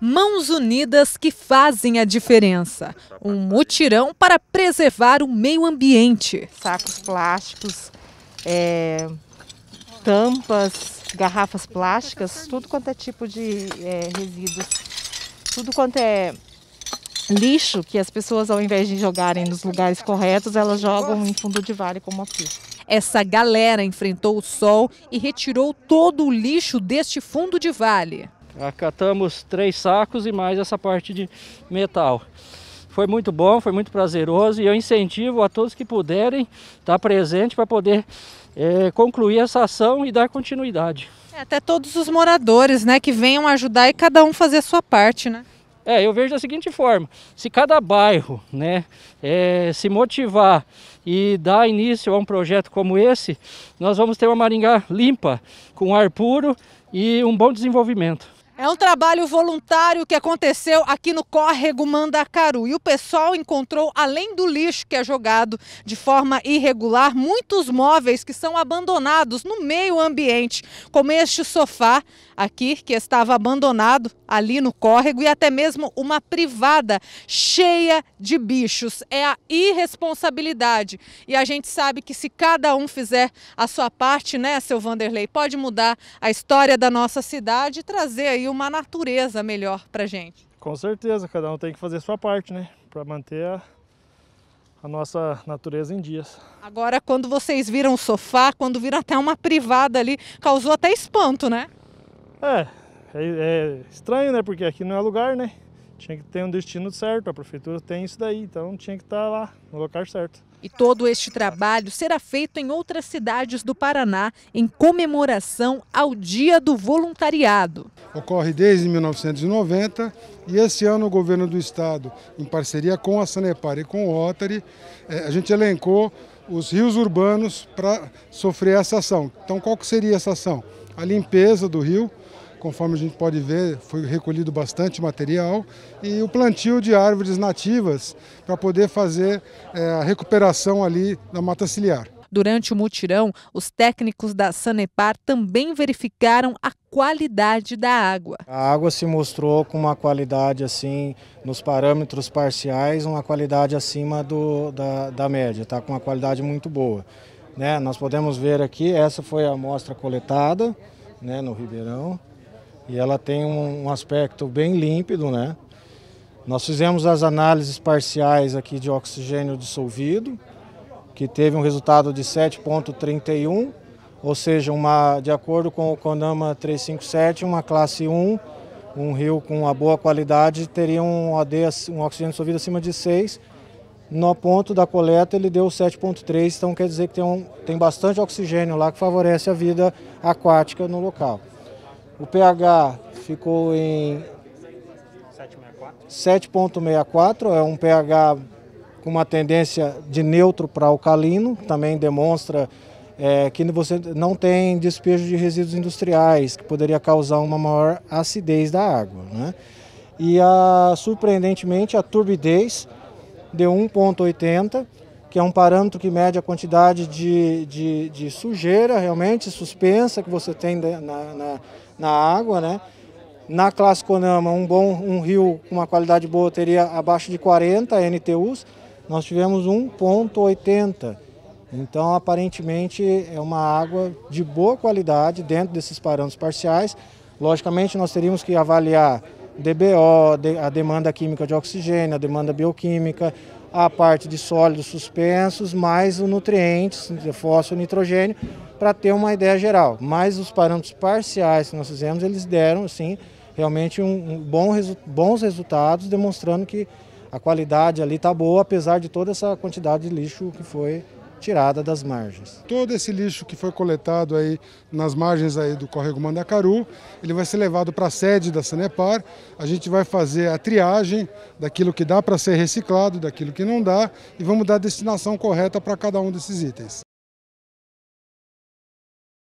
Mãos Unidas que fazem a diferença. Um mutirão para preservar o meio ambiente. Sacos plásticos, é, tampas, garrafas plásticas, tudo quanto é tipo de é, resíduos, tudo quanto é lixo que as pessoas, ao invés de jogarem nos lugares corretos, elas jogam em fundo de vale como aqui. Essa galera enfrentou o sol e retirou todo o lixo deste fundo de vale. Acatamos três sacos e mais essa parte de metal. Foi muito bom, foi muito prazeroso e eu incentivo a todos que puderem estar presente para poder é, concluir essa ação e dar continuidade. É, até todos os moradores né, que venham ajudar e cada um fazer a sua parte, né? É, eu vejo da seguinte forma: se cada bairro né, é, se motivar e dar início a um projeto como esse, nós vamos ter uma Maringá limpa, com ar puro e um bom desenvolvimento. É um trabalho voluntário que aconteceu aqui no córrego Mandacaru. E o pessoal encontrou, além do lixo que é jogado de forma irregular, muitos móveis que são abandonados no meio ambiente, como este sofá aqui, que estava abandonado ali no córrego, e até mesmo uma privada cheia de bichos. É a irresponsabilidade. E a gente sabe que se cada um fizer a sua parte, né, seu Vanderlei, pode mudar a história da nossa cidade e trazer aí uma natureza melhor para gente. Com certeza, cada um tem que fazer sua parte, né? Para manter a, a nossa natureza em dias. Agora, quando vocês viram o sofá, quando viram até uma privada ali, causou até espanto, né? É, é, é estranho, né? Porque aqui não é lugar, né? tinha que ter um destino certo, a prefeitura tem isso daí, então tinha que estar tá lá, no local certo. E todo este trabalho será feito em outras cidades do Paraná em comemoração ao Dia do Voluntariado. Ocorre desde 1990 e esse ano o governo do estado, em parceria com a Sanepar e com o Rotary, eh, a gente elencou os rios urbanos para sofrer essa ação. Então qual que seria essa ação? A limpeza do rio, Conforme a gente pode ver, foi recolhido bastante material e o plantio de árvores nativas para poder fazer é, a recuperação ali da mata ciliar. Durante o mutirão, os técnicos da Sanepar também verificaram a qualidade da água. A água se mostrou com uma qualidade assim, nos parâmetros parciais, uma qualidade acima do, da, da média, está com uma qualidade muito boa. Né? Nós podemos ver aqui, essa foi a amostra coletada né, no Ribeirão e ela tem um aspecto bem límpido, né? Nós fizemos as análises parciais aqui de oxigênio dissolvido, que teve um resultado de 7.31, ou seja, uma, de acordo com o CONAMA 357, uma classe 1, um rio com uma boa qualidade teria um um oxigênio dissolvido acima de 6. No ponto da coleta ele deu 7.3, então quer dizer que tem, um, tem bastante oxigênio lá que favorece a vida aquática no local. O pH ficou em 7,64, é um pH com uma tendência de neutro para alcalino, também demonstra é, que você não tem despejo de resíduos industriais, que poderia causar uma maior acidez da água. Né? E a, surpreendentemente a turbidez deu 1,80 que é um parâmetro que mede a quantidade de, de, de sujeira realmente suspensa que você tem na, na, na, água, né? Na classe Conama, um bom um rio com uma qualidade boa teria abaixo de 40 NTUs, nós tivemos 1.80. Então, aparentemente, é uma água de boa qualidade dentro desses parâmetros parciais. Logicamente, nós teríamos que avaliar DBO, a demanda química de oxigênio, a demanda bioquímica, a parte de sólidos suspensos, mais os nutrientes, fósforo e nitrogênio, para ter uma ideia geral. Mas os parâmetros parciais que nós fizemos, eles deram, assim, realmente um, um bom resu bons resultados, demonstrando que a qualidade ali está boa, apesar de toda essa quantidade de lixo que foi tirada das margens. Todo esse lixo que foi coletado aí nas margens aí do córrego Mandacaru, ele vai ser levado para a sede da Sanepar. A gente vai fazer a triagem daquilo que dá para ser reciclado, daquilo que não dá e vamos dar a destinação correta para cada um desses itens.